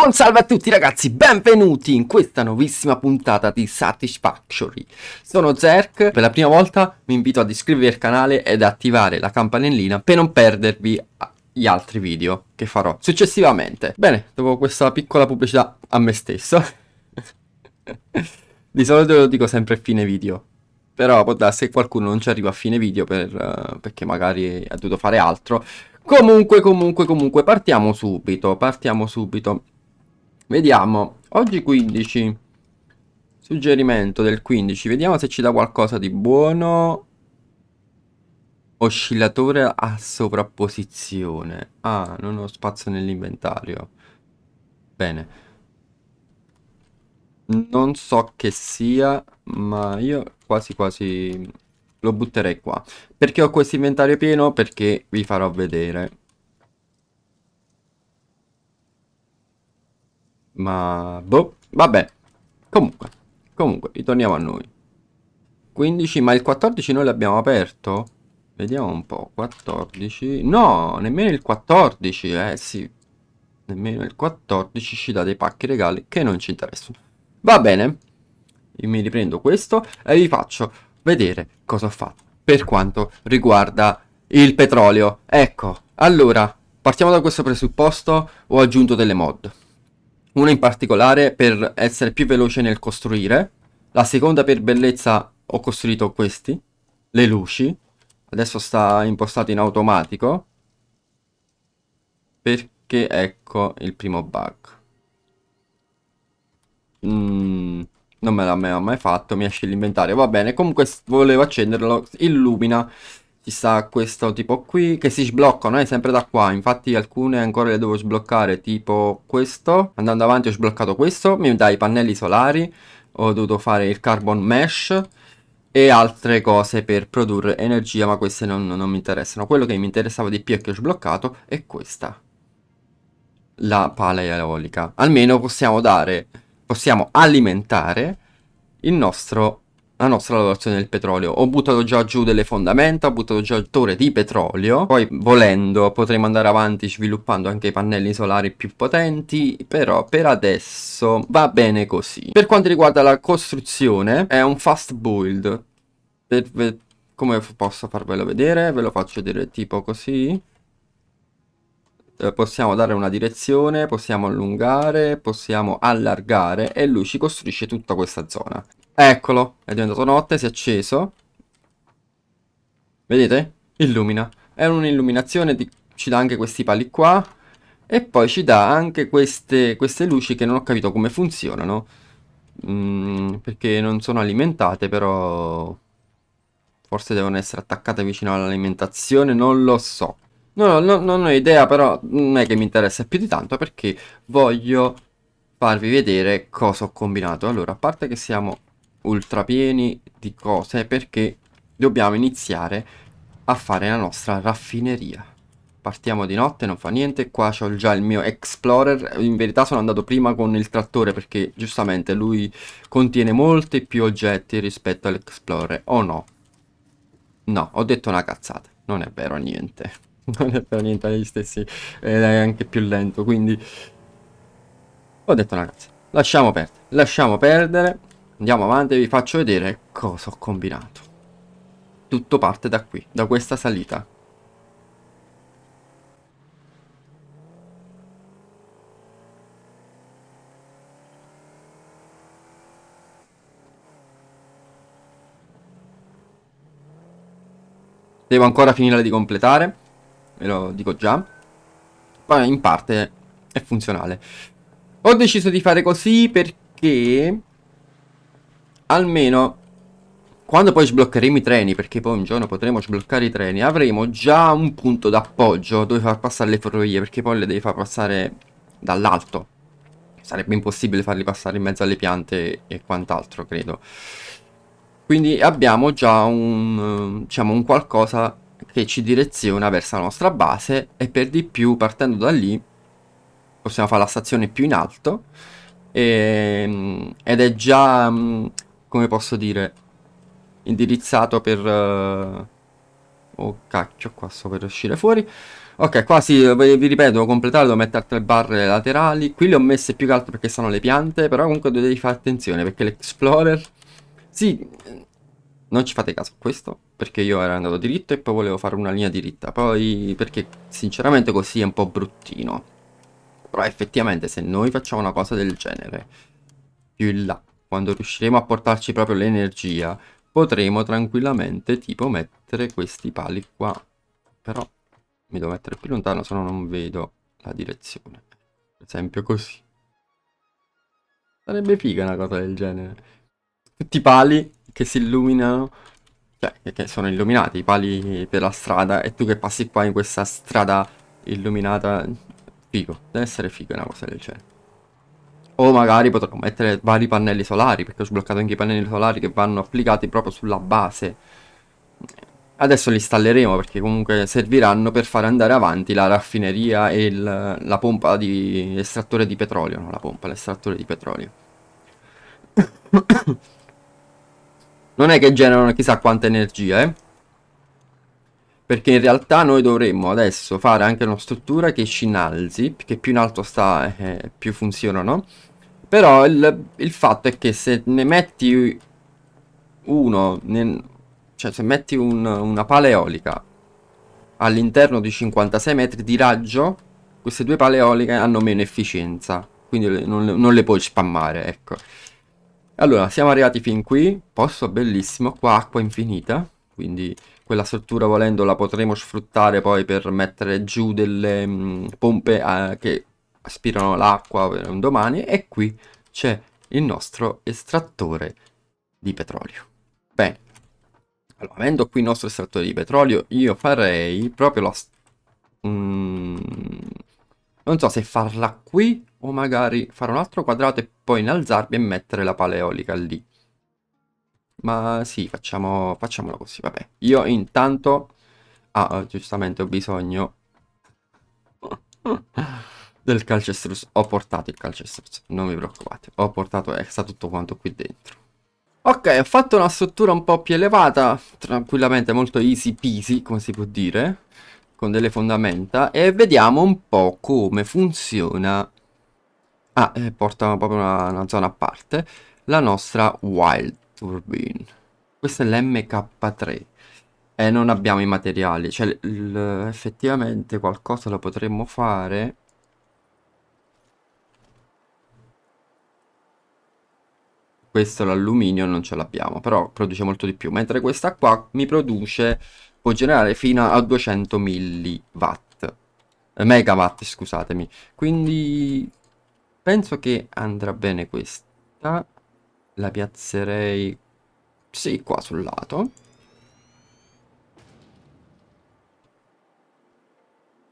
Buon salve a tutti ragazzi, benvenuti in questa nuovissima puntata di Satisfactory. Sono Zerk, per la prima volta vi invito ad iscrivervi al canale ed attivare la campanellina per non perdervi gli altri video che farò successivamente. Bene, dopo questa piccola pubblicità a me stesso, di solito lo dico sempre a fine video, però può darsi che qualcuno non ci arriva a fine video per, uh, perché magari ha dovuto fare altro. Comunque, comunque, comunque, partiamo subito, partiamo subito. Vediamo, oggi 15, suggerimento del 15, vediamo se ci dà qualcosa di buono. Oscillatore a sovrapposizione. Ah, non ho spazio nell'inventario. Bene. Non so che sia, ma io quasi quasi lo butterei qua. Perché ho questo inventario pieno? Perché vi farò vedere. Ma... boh, vabbè. Comunque, comunque, ritorniamo a noi. 15, ma il 14 noi l'abbiamo aperto? Vediamo un po', 14... No, nemmeno il 14, eh sì. Nemmeno il 14 ci dà dei pacchi regali che non ci interessano. Va bene, io mi riprendo questo e vi faccio vedere cosa ho fatto per quanto riguarda il petrolio. Ecco, allora, partiamo da questo presupposto, ho aggiunto delle mod una in particolare per essere più veloce nel costruire, la seconda per bellezza ho costruito questi, le luci, adesso sta impostato in automatico, perché ecco il primo bug. Mm, non me l'ha mai fatto, mi esce l'inventario, va bene, comunque volevo accenderlo, illumina ci sta questo tipo qui che si sbloccano eh, sempre da qua infatti alcune ancora le devo sbloccare tipo questo andando avanti ho sbloccato questo mi dà i pannelli solari ho dovuto fare il carbon mesh e altre cose per produrre energia ma queste non, non mi interessano quello che mi interessava di più e che ho sbloccato è questa la pala eolica almeno possiamo dare possiamo alimentare il nostro la nostra lavorazione del petrolio. Ho buttato già giù delle fondamenta, ho buttato già il torre di petrolio, poi volendo potremo andare avanti sviluppando anche i pannelli solari più potenti, però per adesso va bene così. Per quanto riguarda la costruzione, è un fast build. Per, come posso farvelo vedere? Ve lo faccio vedere tipo così eh, possiamo dare una direzione, possiamo allungare, possiamo allargare e lui ci costruisce tutta questa zona. Eccolo, è diventato notte, si è acceso. Vedete? Illumina. È un'illuminazione, ci dà anche questi pali qua. E poi ci dà anche queste, queste luci che non ho capito come funzionano. Mm, perché non sono alimentate, però... Forse devono essere attaccate vicino all'alimentazione, non lo so. No, no, non ho idea, però non è che mi interessa più di tanto perché voglio farvi vedere cosa ho combinato. Allora, a parte che siamo ultrapieni di cose perché dobbiamo iniziare a fare la nostra raffineria. Partiamo di notte, non fa niente, qua ho già il mio Explorer, in verità sono andato prima con il trattore perché giustamente lui contiene molti più oggetti rispetto all'Explorer, o oh no? No, ho detto una cazzata, non è vero niente, non è vero niente agli stessi, ed è anche più lento, quindi ho detto una cazzata, lasciamo perdere, lasciamo perdere, Andiamo avanti e vi faccio vedere cosa ho combinato. Tutto parte da qui, da questa salita. Devo ancora finirla di completare, ve lo dico già. Poi in parte è funzionale. Ho deciso di fare così perché almeno quando poi sbloccheremo i treni, perché poi un giorno potremo sbloccare i treni, avremo già un punto d'appoggio dove far passare le ferrovie, perché poi le devi far passare dall'alto. Sarebbe impossibile farli passare in mezzo alle piante e quant'altro, credo. Quindi abbiamo già un, diciamo, un qualcosa che ci direziona verso la nostra base e per di più partendo da lì possiamo fare la stazione più in alto e, ehm, ed è già come posso dire, indirizzato per... Uh... Oh cacchio, qua sto per uscire fuori. Ok, qua sì, vi, vi ripeto, devo completare, devo mettere altre barre laterali. Qui le ho messe più che altro perché sono le piante, però comunque dovete fare attenzione perché l'Explorer... Sì, non ci fate caso a questo, perché io ero andato diritto e poi volevo fare una linea diritta. Poi, perché sinceramente così è un po' bruttino. Però effettivamente se noi facciamo una cosa del genere, più in là quando riusciremo a portarci proprio l'energia, potremo tranquillamente tipo mettere questi pali qua. Però mi devo mettere più lontano, se no non vedo la direzione. Per esempio così. Sarebbe figa una cosa del genere. Tutti i pali che si illuminano, cioè che sono illuminati, i pali per la strada, e tu che passi qua in questa strada illuminata, figo. Deve essere figa una cosa del genere o magari potrò mettere vari pannelli solari perché ho sbloccato anche i pannelli solari che vanno applicati proprio sulla base adesso li installeremo perché comunque serviranno per far andare avanti la raffineria e il, la pompa di estrattore di petrolio non la pompa, l'estrattore di petrolio non è che generano chissà quanta energia eh perché in realtà noi dovremmo adesso fare anche una struttura che ci innalzi, che più in alto sta eh, più funziona, no? Però il, il, fatto è che se ne metti uno, ne, cioè se metti un, una pala eolica all'interno di 56 metri di raggio, queste due pale eoliche hanno meno efficienza, quindi non, non le puoi spammare, ecco. Allora, siamo arrivati fin qui, posto bellissimo, qua acqua infinita, quindi quella struttura volendo la potremo sfruttare poi per mettere giù delle mh, mm, pompe eh, che aspirano l'acqua per eh, un domani e qui c'è il nostro estrattore di petrolio. Bene, allora, avendo qui il nostro estrattore di petrolio, io farei proprio la... Mm, non so se farla qui o magari fare un altro quadrato e poi innalzarvi e mettere la paleolica lì. Ma sì, facciamo, facciamolo così, vabbè. Io intanto... Ah, giustamente ho bisogno del calcestruz. Ho portato il calcestruz, non vi preoccupate. Ho portato extra eh, tutto quanto qui dentro. Ok, ho fatto una struttura un po' più elevata, tranquillamente, molto easy peasy, come si può dire, con delle fondamenta, e vediamo un po' come funziona. Ah, eh, porta proprio una, una zona a parte, la nostra wild Turbine. Questa è l'MK3 e non abbiamo i materiali, cioè effettivamente qualcosa lo potremmo fare. Questo l'alluminio non ce l'abbiamo, però produce molto di più, mentre questa qua mi produce, può generare fino a 200 milliwatt, eh, megawatt scusatemi, quindi penso che andrà bene questa la piazzerei, sì, qua sul lato.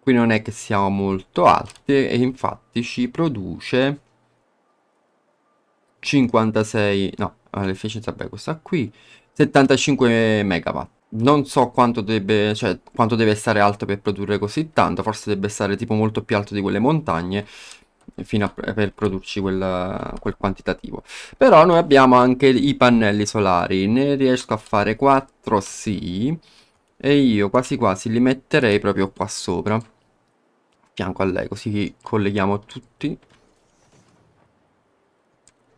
Qui non è che siamo molto alti e infatti ci produce 56, no, l'efficienza, beh, questa qui, 75 megawatt non so quanto deve, cioè, quanto deve stare alto per produrre così tanto, forse deve stare tipo molto più alto di quelle montagne, fino a, per produrci quel, quel, quantitativo però noi abbiamo anche i pannelli solari ne riesco a fare 4 sì e io quasi quasi li metterei proprio qua sopra fianco a lei così colleghiamo tutti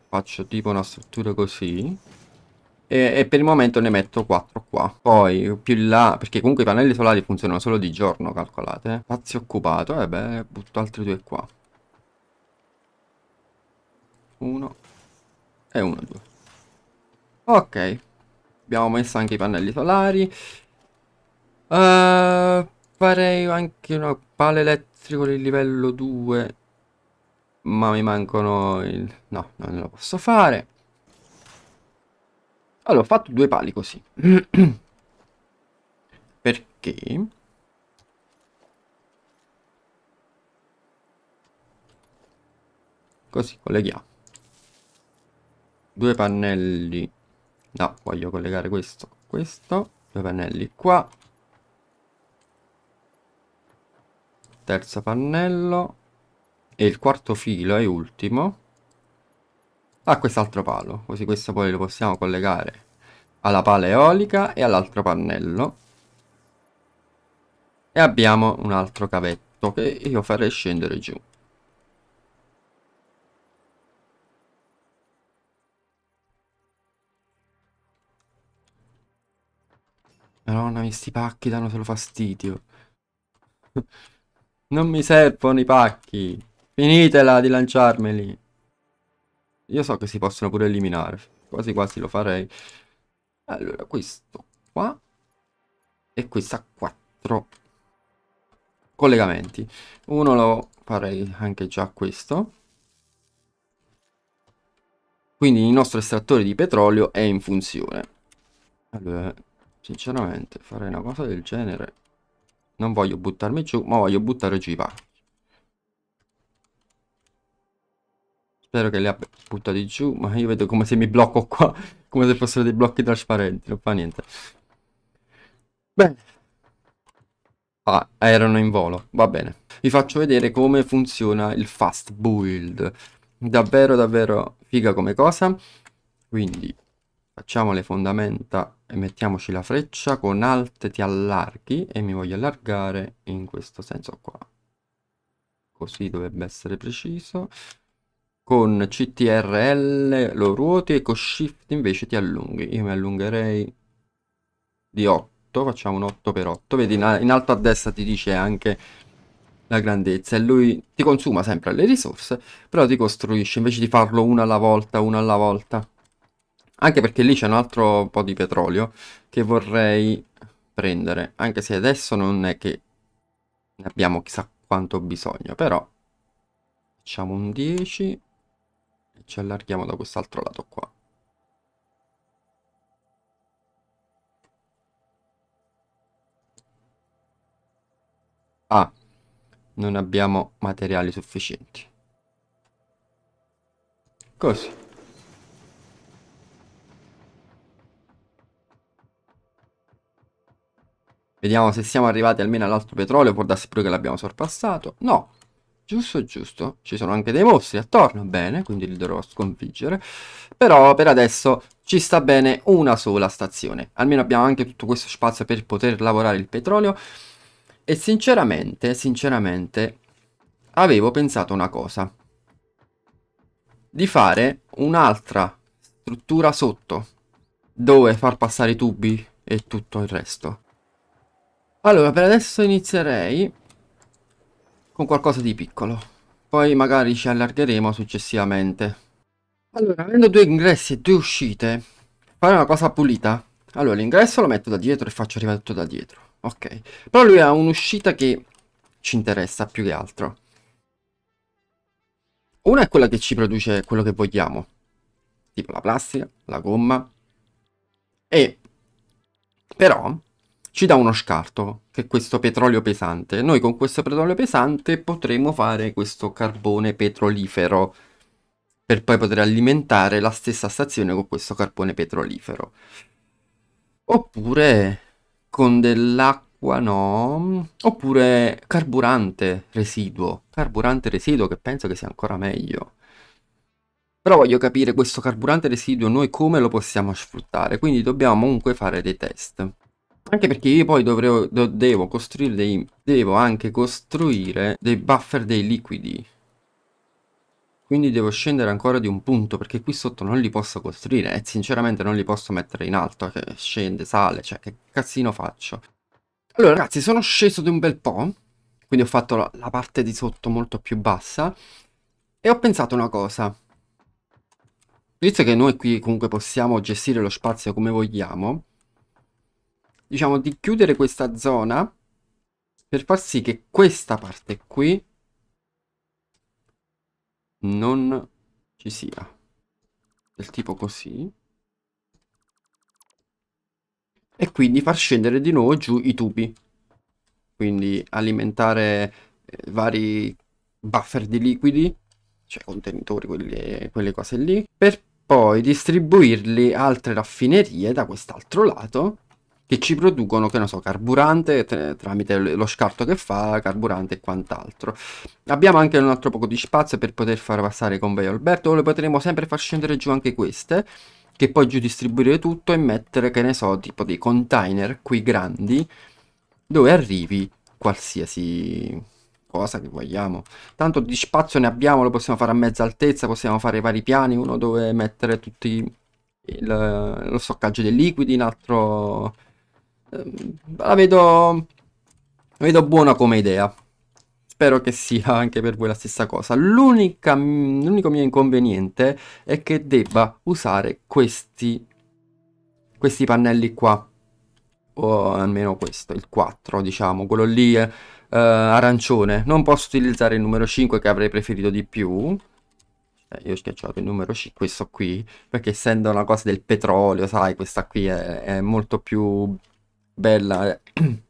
faccio tipo una struttura così e, e, per il momento ne metto 4 qua poi più in là perché comunque i pannelli solari funzionano solo di giorno calcolate eh. spazio occupato e eh beh butto altri due qua 1 e 1, 2. Ok, abbiamo messo anche i pannelli solari. Uh, farei anche una pala elettrico di livello 2, ma mi mancano il... no, non lo posso fare. Allora, ho fatto due pali così. Perché? Così, colleghiamo due pannelli no voglio collegare questo questo due pannelli qua terzo pannello e il quarto filo e ultimo a ah, quest'altro palo così questo poi lo possiamo collegare alla pala eolica e all'altro pannello e abbiamo un altro cavetto che io farei scendere giù Madonna, questi pacchi danno solo fastidio. non mi servono i pacchi. Finitela di lanciarmeli. Io so che si possono pure eliminare. Quasi quasi lo farei. Allora, questo qua. E questa quattro collegamenti. Uno lo farei anche già questo. Quindi il nostro estrattore di petrolio è in funzione. Allora, Sinceramente, farei una cosa del genere... Non voglio buttarmi giù, ma voglio buttare giù i pacchi. Spero che li abbia buttati giù, ma io vedo come se mi blocco qua, come se fossero dei blocchi trasparenti, non fa niente. Bene. Ah, erano in volo, va bene. Vi faccio vedere come funziona il fast build. Davvero, davvero figa come cosa. Quindi, facciamo le fondamenta e mettiamoci la freccia con alt ti allarghi e mi voglio allargare in questo senso qua così dovrebbe essere preciso con ctrl lo ruoti e con shift invece ti allunghi io mi allungherei di 8 facciamo un 8 per 8 vedi in, alto a destra ti dice anche la grandezza e lui ti consuma sempre le risorse però ti costruisce invece di farlo una alla volta una alla volta anche perché lì c'è un altro po' di petrolio che vorrei prendere. Anche se adesso non è che ne abbiamo chissà quanto bisogno. Però facciamo un 10 e ci allarghiamo da quest'altro lato qua. Ah, non abbiamo materiali sufficienti. Così. Vediamo se siamo arrivati almeno all'altro petrolio, può darsi pure che l'abbiamo sorpassato. No, giusto giusto. Ci sono anche dei mostri attorno, bene, quindi li dovrò sconfiggere. Però per adesso ci sta bene una sola stazione. Almeno abbiamo anche tutto questo spazio per poter lavorare il petrolio. E sinceramente, sinceramente, avevo pensato una cosa. Di fare un'altra struttura sotto, dove far passare i tubi e tutto il resto. Allora, per adesso inizierei con qualcosa di piccolo. Poi magari ci allargheremo successivamente. Allora, avendo due ingressi e due uscite, fare una cosa pulita. Allora, l'ingresso lo metto da dietro e faccio arrivare tutto da dietro. Ok. Però lui ha un'uscita che ci interessa più che altro. Una è quella che ci produce quello che vogliamo. Tipo la plastica, la gomma. E... Però, ci dà uno scarto, che è questo petrolio pesante. Noi con questo petrolio pesante potremo fare questo carbone petrolifero per poi poter alimentare la stessa stazione con questo carbone petrolifero. Oppure con dell'acqua no, oppure carburante residuo, carburante residuo che penso che sia ancora meglio. Però voglio capire questo carburante residuo noi come lo possiamo sfruttare, quindi dobbiamo comunque fare dei test. Anche perché io poi dovrei, do, devo costruire dei... Devo anche costruire dei buffer dei liquidi. Quindi devo scendere ancora di un punto perché qui sotto non li posso costruire e sinceramente non li posso mettere in alto. Che scende, sale, cioè che cazzino faccio. Allora ragazzi sono sceso di un bel po'. Quindi ho fatto la, la parte di sotto molto più bassa. E ho pensato una cosa. Visto che noi qui comunque possiamo gestire lo spazio come vogliamo diciamo, di chiudere questa zona per far sì che questa parte qui non ci sia. Del tipo così. E quindi far scendere di nuovo giù i tubi. Quindi alimentare eh, vari buffer di liquidi, cioè contenitori, quelle, quelle cose lì, per poi distribuirli a altre raffinerie da quest'altro lato che ci producono, che ne so, carburante tramite lo scarto che fa, carburante e quant'altro. Abbiamo anche un altro poco di spazio per poter far passare con convey Alberto, le potremo sempre far scendere giù anche queste, che poi giù distribuire tutto e mettere, che ne so, tipo dei container qui grandi, dove arrivi qualsiasi cosa che vogliamo. Tanto di spazio ne abbiamo, lo possiamo fare a mezza altezza, possiamo fare vari piani, uno dove mettere tutti il, lo stoccaggio dei liquidi, un altro Ehm, la vedo, la vedo buona come idea. Spero che sia anche per voi la stessa cosa. l'unico mio inconveniente è che debba usare questi, questi pannelli qua. O almeno questo, il 4, diciamo, quello lì eh, arancione. Non posso utilizzare il numero 5 che avrei preferito di più. Eh, io ho schiacciato il numero 5, questo qui, perché essendo una cosa del petrolio, sai, questa qui è, è molto più bella eh,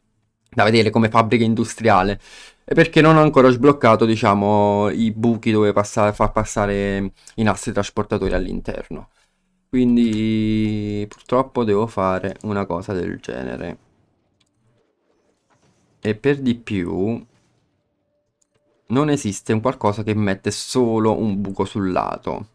da vedere come fabbrica industriale perché non ho ancora sbloccato diciamo i buchi dove passare, far passare i nastri trasportatori all'interno quindi purtroppo devo fare una cosa del genere e per di più non esiste un qualcosa che mette solo un buco sul lato